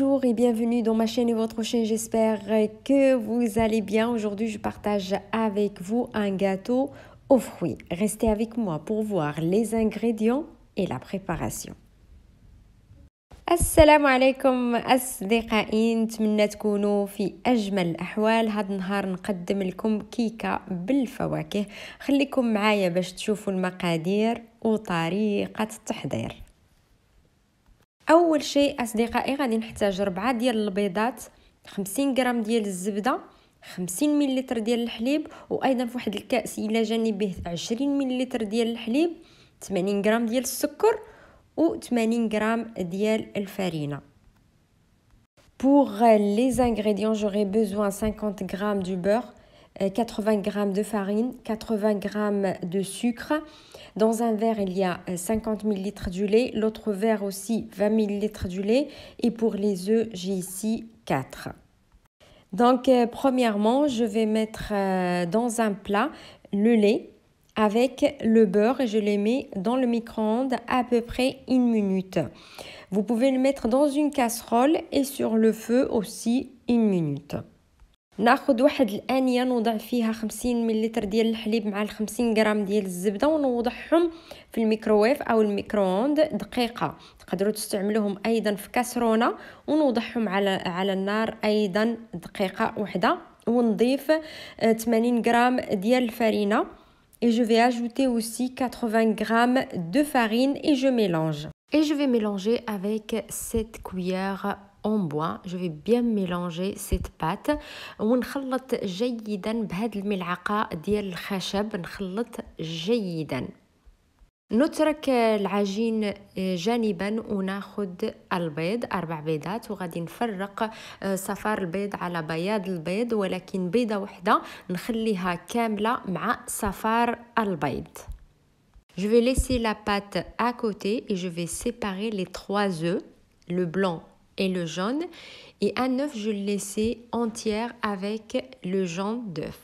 Bonjour et bienvenue dans ma chaîne et votre chaîne. J'espère que vous allez bien. Aujourd'hui, je partage avec vous un gâteau aux fruits. Restez avec moi pour voir les ingrédients et la préparation. Assalamu السلام عليكم أصدقائي نتمنى تكونوا في أجمل أحوال هذا النهار نقدم لكم كيكة بالفواكه خليكم معايا باش تشوفوا المقادير وطريقة التحضير اول شيء اصدقائي غادي نحتاج ربعة ديال البيضات 50 غرام ديال الزبده 50 مليلتر ديال الحليب وايضا في واحد الكاس الى جاني به 20 مليلتر ديال الحليب 80 غرام ديال السكر و 80 غرام ديال الفرينه Pour les ingrédients, j'aurai besoin 50 g du beurre, 80 euh, g de farine, 80 g de sucre. Dans un verre, il y a 50 euh, ml du lait, l'autre verre aussi 20 ml du lait et pour les œufs, j'ai ici 4. Donc euh, premièrement, je vais mettre dans un plat le lait avec le beurre et je les mets dans le micro-ondes à peu près une minute. Vous pouvez le mettre dans une casserole et sur le feu aussi une minute. ناخذ واحد الانيه نوضع فيها 50 مليلتر ديال الحليب مع 50 غرام ديال الزبده ونوضعهم في الميكروويف او الميكرووند دقيقه تقدروا تستعملوهم ايضا في كاسرونه ونوضعهم على على النار ايضا دقيقه واحده ونضيف 80 آه، غرام ديال الفرينه et je vais ajouter aussi 80 g de farine et je mélange. Et je vais mélanger avec 7 cuillères اون بوا جو في بيان ميلونجي سيت بات ونخلط جيدا بهاد الملعقه ديال الخشب نخلط جيدا نترك العجين آه، جانبا وناخد البيض اربع بيضات وغادي نفرق آه، صفار البيض على بياض البيض ولكن بيضه وحده نخليها كامله مع صفار البيض Je vais laisser la pâte à côté et je vais séparer les trois œufs, le blanc, et le jaune. Et un œuf, je le laissais entière avec le jaune d'œuf.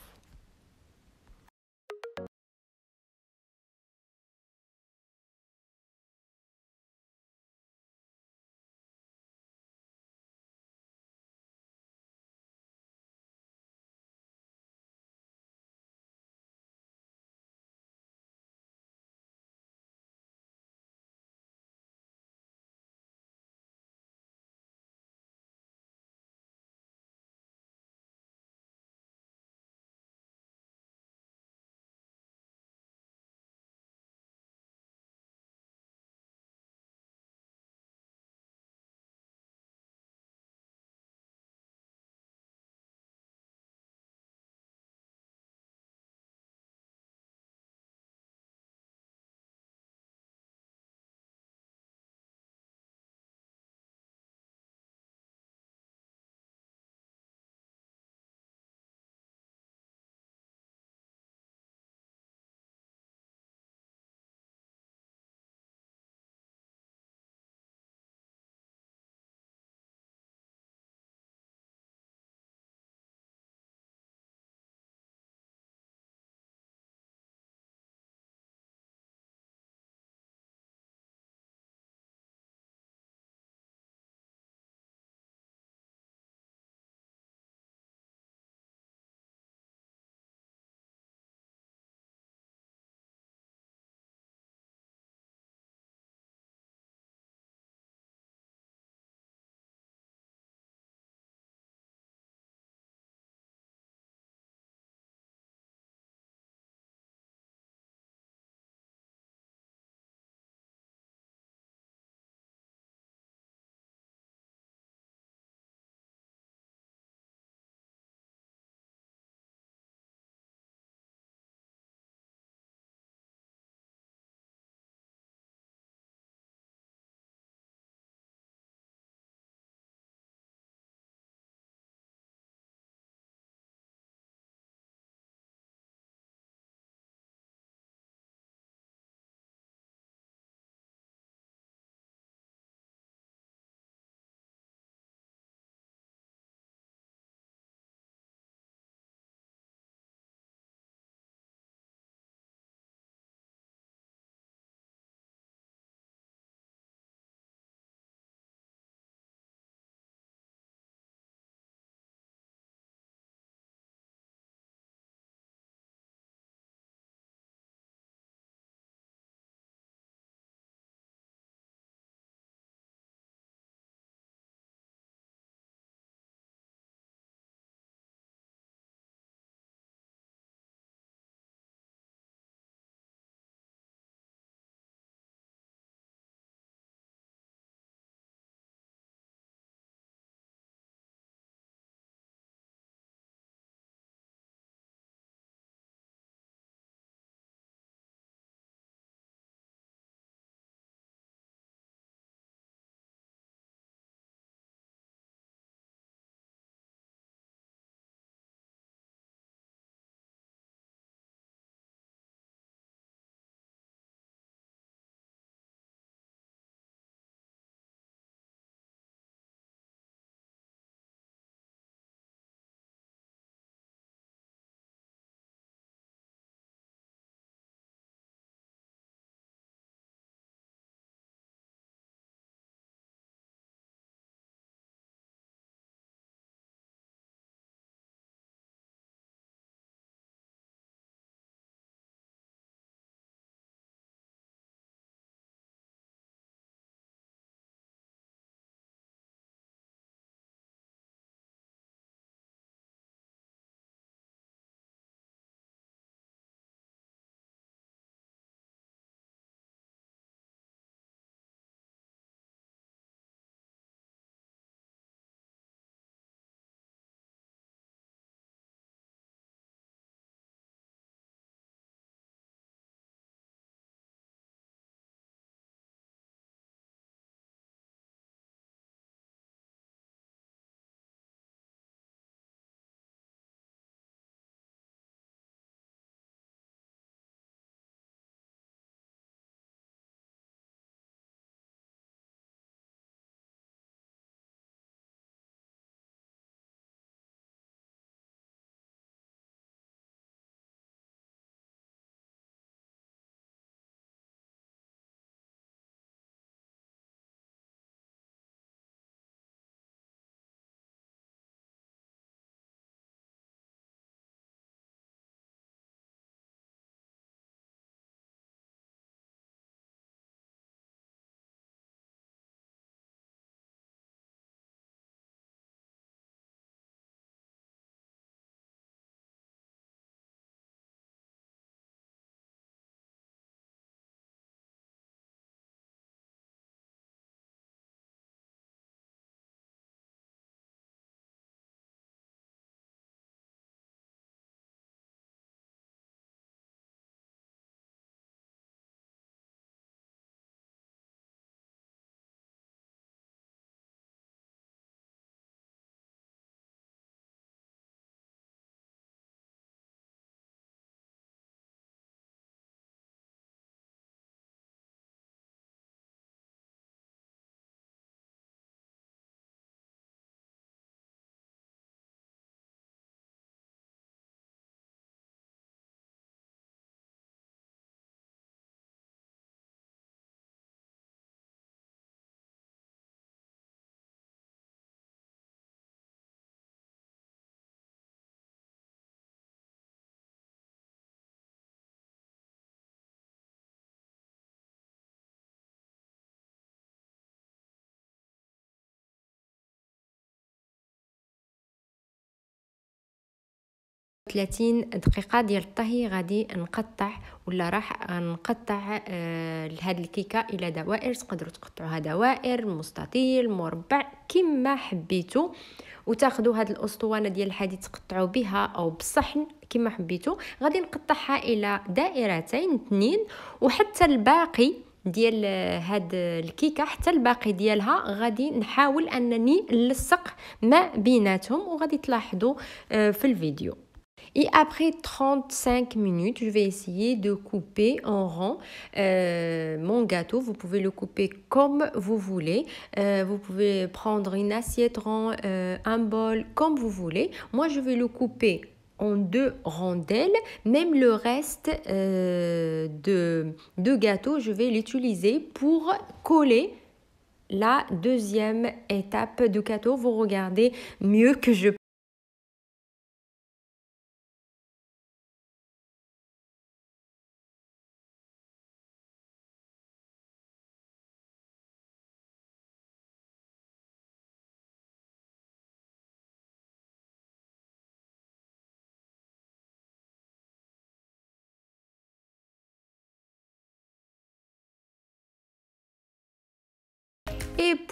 30 دقيقة ديال الطهي غادي نقطع ولا راح نقطع آه هاد الكيكة إلى دوائر تقدروا تقطعوها دوائر مستطيل مربع كما حبيتو وتاخدوا هاد الأسطوانة ديال الحديد تقطعوا بها أو بصحن كما حبيتو غادي نقطعها إلى دائرتين اثنين وحتى الباقي ديال آه، هاد الكيكه حتى الباقي ديالها غادي نحاول انني نلصق ما بيناتهم وغادي تلاحظوا آه، في الفيديو Et après 35 minutes, je vais essayer de couper en rang euh, mon gâteau. Vous pouvez le couper comme vous voulez. Euh, vous pouvez prendre une assiette ronde, euh, un bol, comme vous voulez. Moi, je vais le couper en deux rondelles. Même le reste de, de gâteau, je vais l'utiliser pour coller la deuxième étape du gâteau. Vous regardez mieux que je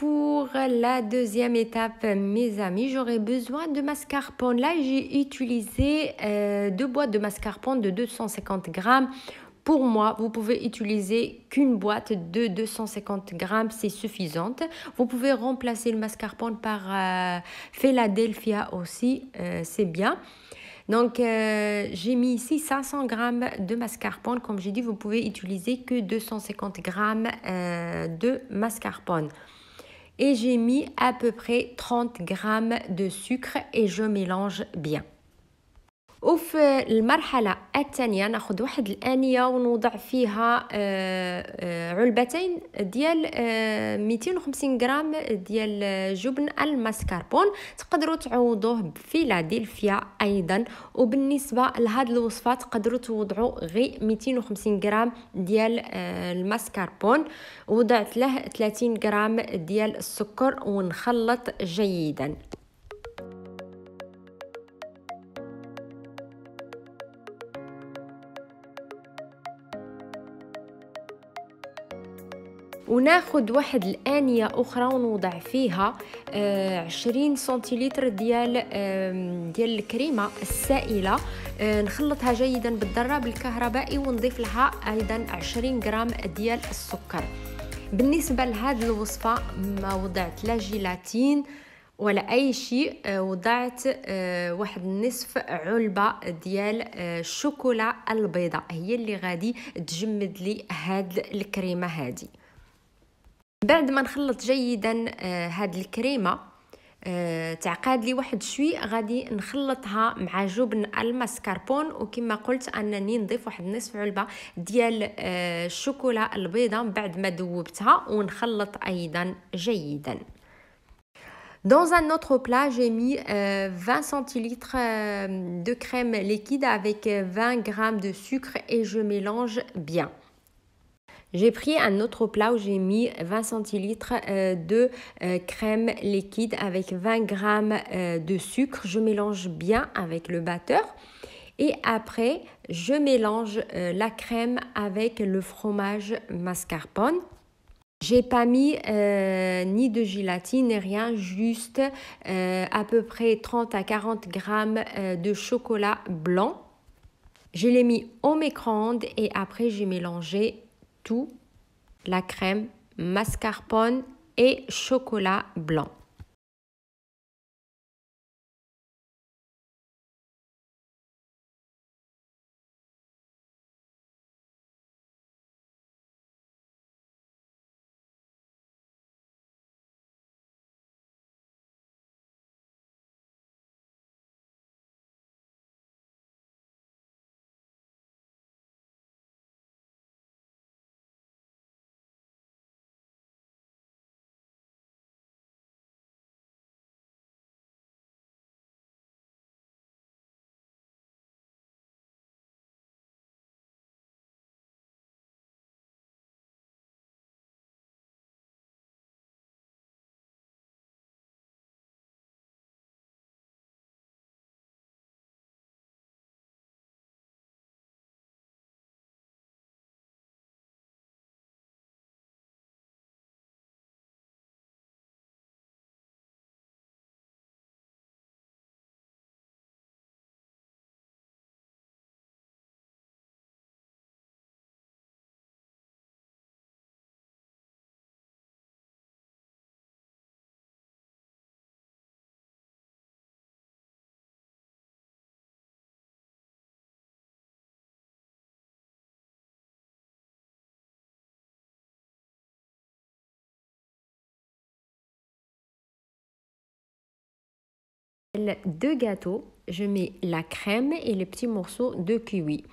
pour la deuxième étape, mes amis, j'aurai besoin de mascarpone. Là, j'ai utilisé euh, deux boîtes de mascarpone de 250 grammes. Pour moi, vous pouvez utiliser qu'une boîte de 250 grammes, c'est suffisante. Vous pouvez remplacer le mascarpone par euh, Philadelphia aussi, euh, c'est bien. Donc, j'ai mis ici 500 grammes de mascarpone. Comme j'ai dit, vous pouvez utiliser que 250 grammes de mascarpone et j'ai mis à peu près 30 g de sucre et je mélange bien. وفي المرحلة الثانية ناخد واحد الآنية ونوضع فيها آه، آه، علبتين ديال 250 آه، غرام ديال جبن الماسكاربون تقدروا تعوضوه بفيلادلفيا أيضا وبالنسبة لهاد الوصفة تقدروا توضعوا غي 250 غرام ديال الماسكاربون وضعت له 30 غرام ديال السكر ونخلط جيدا وناخد واحد الانيه اخرى ونوضع فيها آه، عشرين سنتيلتر ديال ديال الكريمه السائله آه، نخلطها جيدا بالضراب الكهربائي ونضيف لها ايضا عشرين غرام ديال السكر بالنسبه لهذه الوصفه ما وضعت لا جيلاتين ولا اي شيء آه، وضعت واحد نصف علبه ديال الشوكولا البيضاء هي اللي غادي تجمد لي هاد الكريمه هذه بعد ما نخلط جيدا آه، هاد الكريمه آه، تعقاد لي واحد شوي غادي نخلطها مع جبن الماسكاربون وكما قلت انني نضيف واحد نصف علبه ديال آه، الشوكولا البيضه بعد ما ذوبتها ونخلط ايضا جيدا Dans un autre plat, j'ai mis euh, 20 centilitres euh, de crème liquide avec 20 euh, g de sucre et je mélange bien. J'ai pris un autre plat où j'ai mis 20 centilitres euh, de euh, crème liquide avec 20 g euh, de sucre. Je mélange bien avec le batteur. Et après, je mélange la crème avec le fromage mascarpone. J'ai pas mis ni de gélatine ni rien, juste à peu près 30 à 40 g de chocolat blanc. Je l'ai mis au micro-ondes et après j'ai mélangé tout la crème mascarpone et chocolat blanc. deux gâteaux. Je mets la crème et les petits morceaux de kiwi.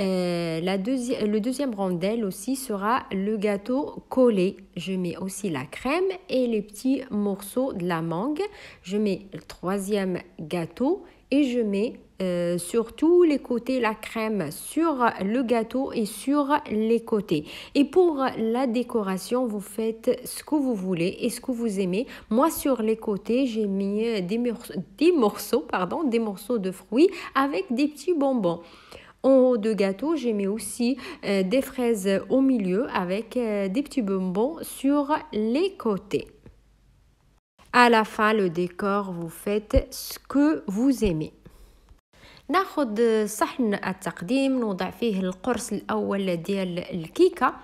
Euh, la deuxième, le deuxième rondel aussi sera le gâteau collé. Je mets aussi la crème et les petits morceaux de la mangue. Je mets le troisième gâteau et je mets euh, sur tous les côtés la crème, sur le gâteau et sur les côtés. Et pour la décoration, vous faites ce que vous voulez et ce que vous aimez. Moi, sur les côtés, j'ai mis euh, des, morceaux, pardon, des morceaux de fruits avec des petits bonbons. En haut de gâteau, j'ai mis aussi euh, des fraises au milieu avec des petits bonbons sur les côtés. À la fin, le décor, vous faites ce que vous aimez. ناخذ صحن التقديم نوضع فيه القرص الاول ديال الكيكه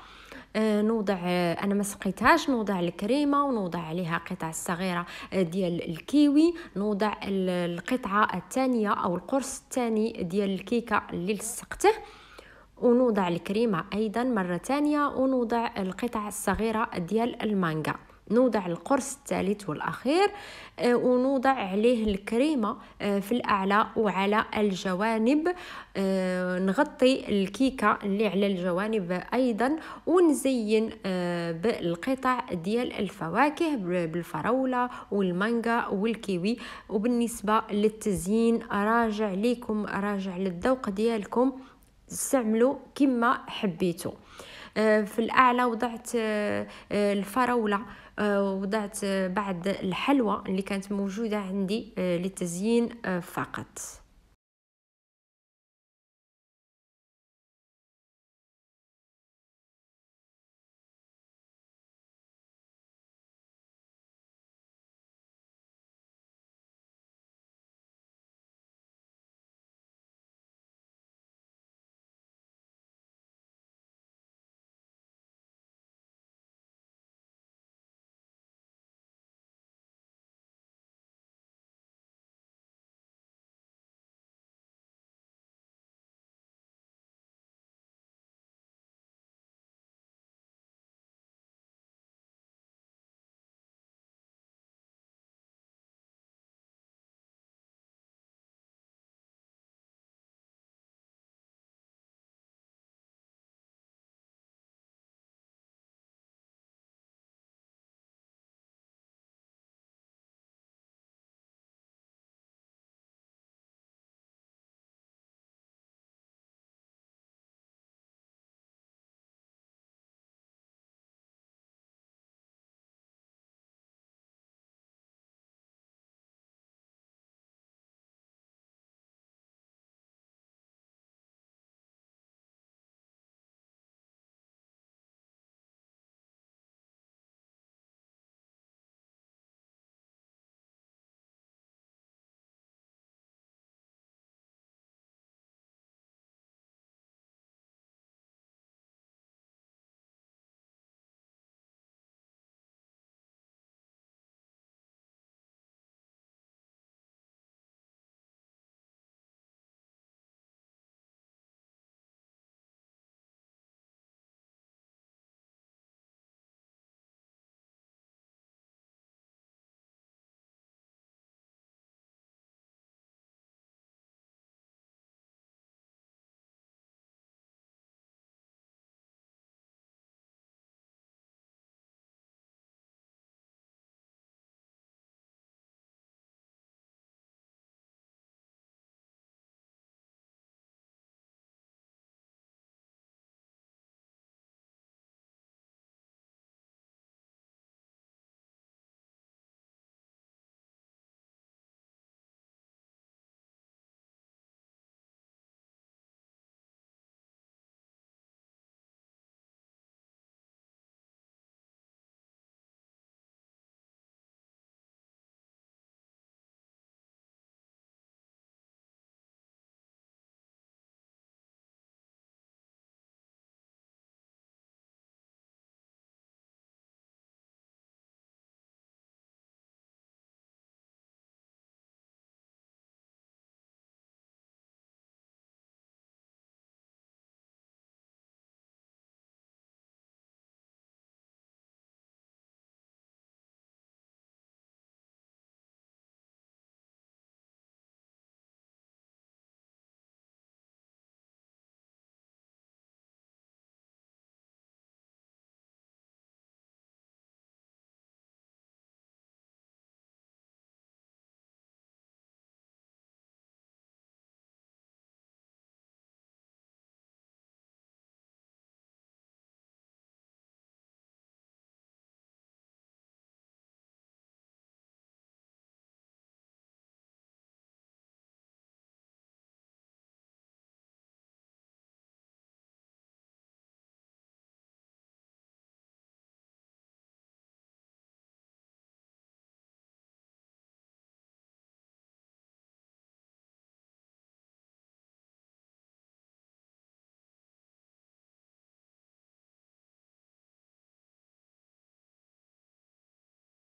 آه، نوضع آه، انا ما سقيتهاش نوضع الكريمه ونوضع عليها قطع صغيره آه، ديال الكيوي نوضع القطعه الثانيه او القرص الثاني ديال الكيكه اللي لصقته ونوضع الكريمه ايضا مره ثانيه ونوضع القطع الصغيره ديال المانجا نوضع القرص الثالث والاخير آه، ونوضع عليه الكريمه آه، في الاعلى وعلى الجوانب آه، نغطي الكيكه اللي على الجوانب ايضا ونزين بالقطع ديال الفواكه بالفراوله والمانجا والكيوي وبالنسبه للتزيين راجع ليكم راجع للذوق ديالكم استعملوا كما حبيتوا في الاعلى وضعت الفراوله آه، وضعت بعض الحلوى اللي كانت موجودة عندي للتزيين آه، آه، فقط